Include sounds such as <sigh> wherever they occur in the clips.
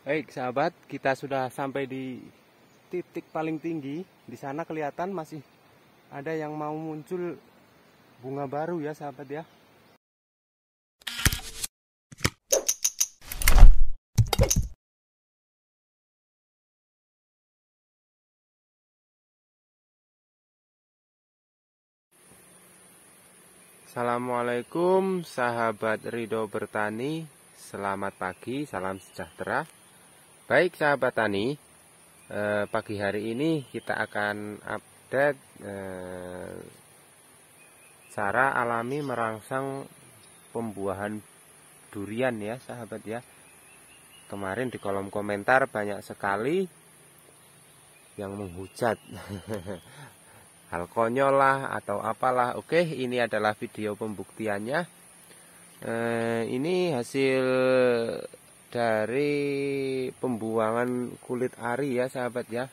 Baik sahabat, kita sudah sampai di titik paling tinggi. Di sana kelihatan masih ada yang mau muncul bunga baru ya sahabat ya. Assalamualaikum sahabat Ridho Bertani Selamat pagi, salam sejahtera Baik sahabat tani, eh, pagi hari ini kita akan update eh, cara alami merangsang pembuahan durian ya sahabat ya. Kemarin di kolom komentar banyak sekali yang menghujat <laughs> hal konyol lah atau apalah. Oke, ini adalah video pembuktiannya. Eh, ini hasil dari pembuangan kulit ari ya sahabat ya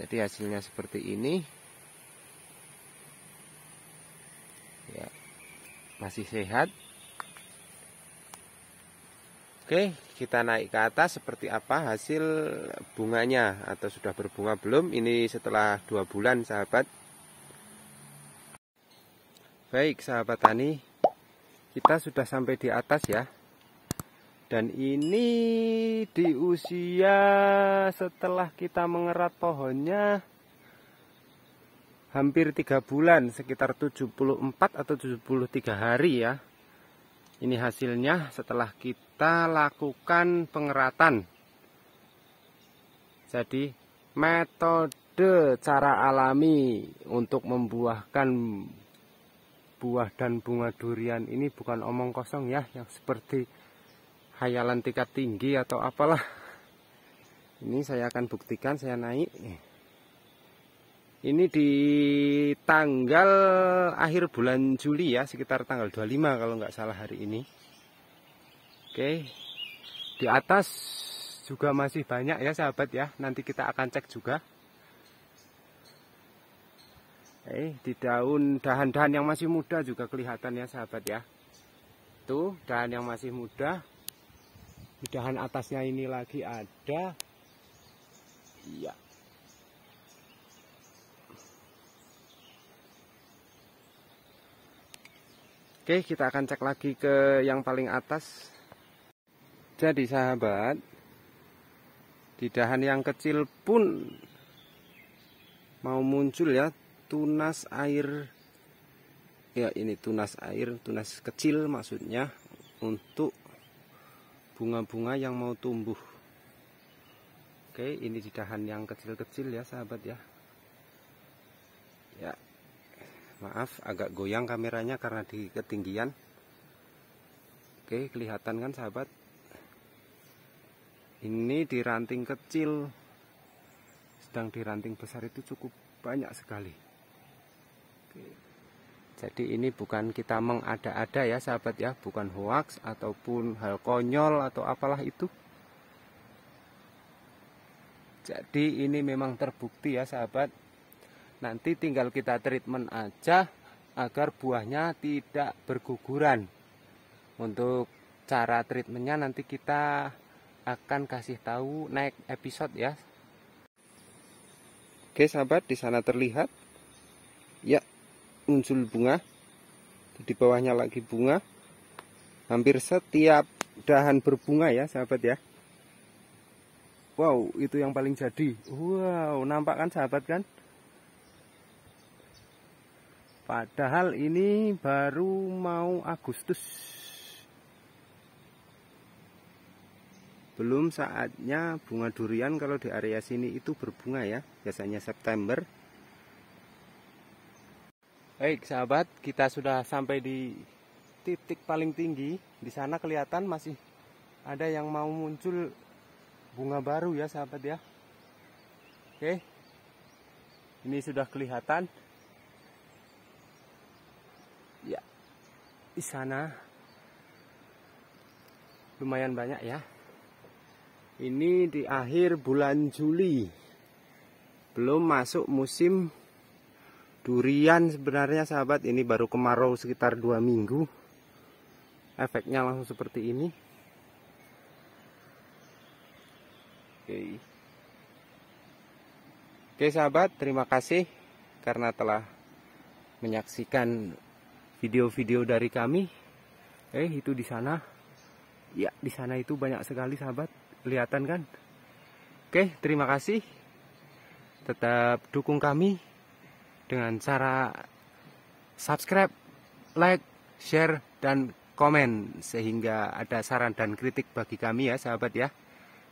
jadi hasilnya seperti ini ya masih sehat oke kita naik ke atas seperti apa hasil bunganya atau sudah berbunga belum ini setelah dua bulan sahabat baik sahabat tani kita sudah sampai di atas ya dan ini di usia setelah kita mengerat pohonnya hampir 3 bulan, sekitar 74 atau 73 hari ya. Ini hasilnya setelah kita lakukan pengeratan. Jadi metode cara alami untuk membuahkan buah dan bunga durian ini bukan omong kosong ya yang seperti hayalan tingkat tinggi atau apalah ini saya akan buktikan saya naik ini di tanggal akhir bulan Juli ya sekitar tanggal 25 kalau nggak salah hari ini oke di atas juga masih banyak ya sahabat ya nanti kita akan cek juga eh di daun dahan-dahan yang masih muda juga kelihatan ya sahabat ya tuh dahan yang masih muda di dahan atasnya ini lagi ada iya Oke kita akan cek lagi ke yang paling atas jadi sahabat di dahan yang kecil pun mau muncul ya tunas air ya ini tunas air tunas kecil maksudnya untuk bunga-bunga yang mau tumbuh oke ini di dahan yang kecil-kecil ya sahabat ya ya maaf agak goyang kameranya karena di ketinggian oke kelihatan kan sahabat ini di ranting kecil sedang di ranting besar itu cukup banyak sekali oke jadi ini bukan kita mengada-ada ya sahabat ya, bukan hoax ataupun hal konyol atau apalah itu. Jadi ini memang terbukti ya sahabat. Nanti tinggal kita treatment aja agar buahnya tidak berguguran. Untuk cara treatmentnya nanti kita akan kasih tahu naik episode ya. Oke sahabat, di sana terlihat. Ya, muncul bunga di bawahnya lagi bunga hampir setiap dahan berbunga ya sahabat ya wow itu yang paling jadi wow nampak kan sahabat kan padahal ini baru mau Agustus belum saatnya bunga durian kalau di area sini itu berbunga ya biasanya September Baik sahabat, kita sudah sampai di titik paling tinggi. Di sana kelihatan masih ada yang mau muncul bunga baru ya sahabat ya. Oke, ini sudah kelihatan. Ya, di sana lumayan banyak ya. Ini di akhir bulan Juli, belum masuk musim durian sebenarnya sahabat ini baru kemarau sekitar dua minggu efeknya langsung seperti ini oke oke sahabat terima kasih karena telah menyaksikan video-video dari kami eh itu di sana ya di sana itu banyak sekali sahabat kelihatan kan oke terima kasih tetap dukung kami dengan cara subscribe, like, share, dan komen sehingga ada saran dan kritik bagi kami ya sahabat ya.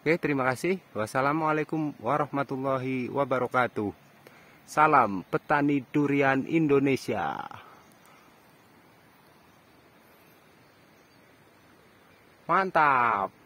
Oke, terima kasih. Wassalamualaikum warahmatullahi wabarakatuh. Salam petani durian Indonesia. Mantap.